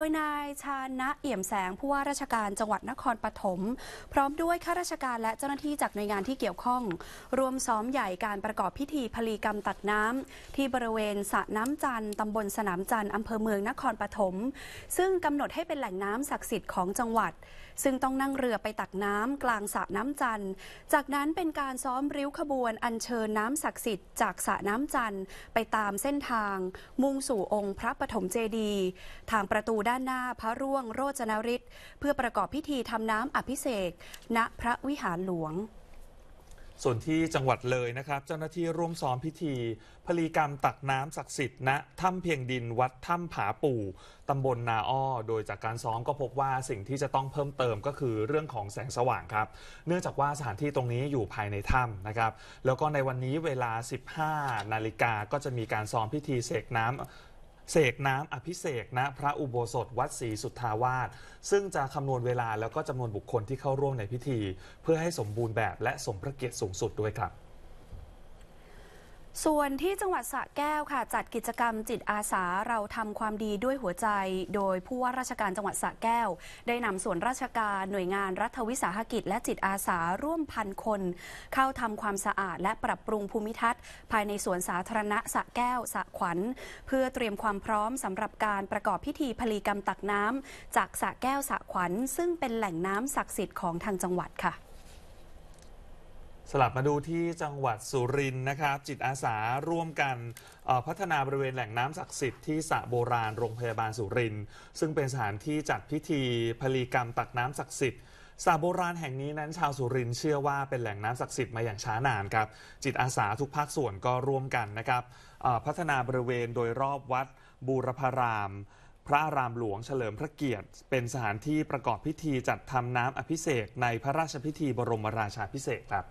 โดยนายชาณะเอี่ยมแสงผู้ว่าราชการจังหวัดนครปฐมพร้อมด้วยข้าราชการและเจ้าหน้าที่จากหน่วยงานที่เกี่ยวข้อง รวมซ้อม ใหญ่การประกอบพิธีพลีกรรมตักน้ำ ที่บริเวณสระน้ำจันตำบลสนามจันทร์อำเภอเมืองนครปฐมซึ่งกำหนดให้เป็นแหล่งน้ำศักดิ์สิทธิ์ของจังหวัด ซึ่งต้องนั่งเรือไปตักน้ำกลางสระน้ำจันทร์ จากนั้นเป็นการซ้อมริ้วขบวน อัญเชิญน้ำศักดิ์สิทธิ์จากสระน้ำจันทร์ ไปตามเส้นทาง มุ่งสู่องค์ พระปฐมเจดีย์ทางประตูด้านหน้าพระร่วงโรจนฤทธิ์เพื่อประกอบพิธีทำน้ำอภิเษกณ พระวิหารหลวง ส่วนที่จังหวัดเลยนะครับ เจ้าหน้าที่ร่วมซ้อมพิธีพลีกรรมตักน้ำศักดิ์สิทธิ์ณถ้ำเพียงดินวัดถ้ำผาปู่ตำบลนาอ้อโดยจากการซ้อมก็พบว่าสิ่งที่จะต้องเพิ่มเติมก็คือเรื่องของแสงสว่างครับ เนื่องจากว่าสถานที่ตรงนี้อยู่ภายในถ้ำนะครับ แล้วก็ในวันนี้เวลา 15นาฬิกาก็จะมีการซ้อมพิธีเสกน้ำเสกน้ำอภิเสกณ พระอุโบสถ วัดศรีสุทธาวาสซึ่งจะคำนวณเวลาแล้วก็จำนวนบุคคลที่เข้าร่วมในพิธี เพื่อให้สมบูรณ์แบบและสมพระเกียรติสูงสุดด้วยครับส่วนที่จังหวัดสระแก้วค่ะจัดกิจกรรมจิตอาสาเราทำความดีด้วยหัวใจ โดยผู้ว่าราชการจังหวัดสระแก้ว ได้นำส่วนราชการหน่วยงานรัฐวิสาหกิจและจิตอาสาร่วมพันคน เข้าทำความสะอาด และปรับปรุงภูมิทัศน์ ภายในสวนสาธารณะสระแก้วสระขวัญเพื่อเตรียมความพร้อมสำหรับการประกอบพิธีพลีกรรมตักน้ำจากสระแก้วสระขวัญ ซึ่งเป็นแหล่งน้ำศักดิ์สิทธิ์ของทางจังหวัดค่ะสลับมาดูที่จังหวัดสุรินทร์นะครับ จิตอาสาร่วมกันพัฒนาบริเวณแหล่งน้ำศักดิ์สิทธิ์ที่สระโบราณโรงพยาบาลสุรินทร์ซึ่งเป็นสถานที่จัดพิธีพลีกรรมตักน้ำศักดิ์สิทธิ์สะโบราณแห่งนี้นั้นชาวสุรินทร์เชื่อว่าเป็นแหล่งน้ำศักดิ์สิทธิ์มาอย่างช้านานครับ จิตอาสาทุกภาคส่วนก็ร่วมกันนะครับพัฒนาบริเวณโดยรอบวัดบูรพาราม พระรามหลวงเฉลิมพระเกียรติ เป็นสถานที่ประกอบพิธีจัดทำน้ำอภิเษกในพระราชพิธีบรมราชาภิเษกครับ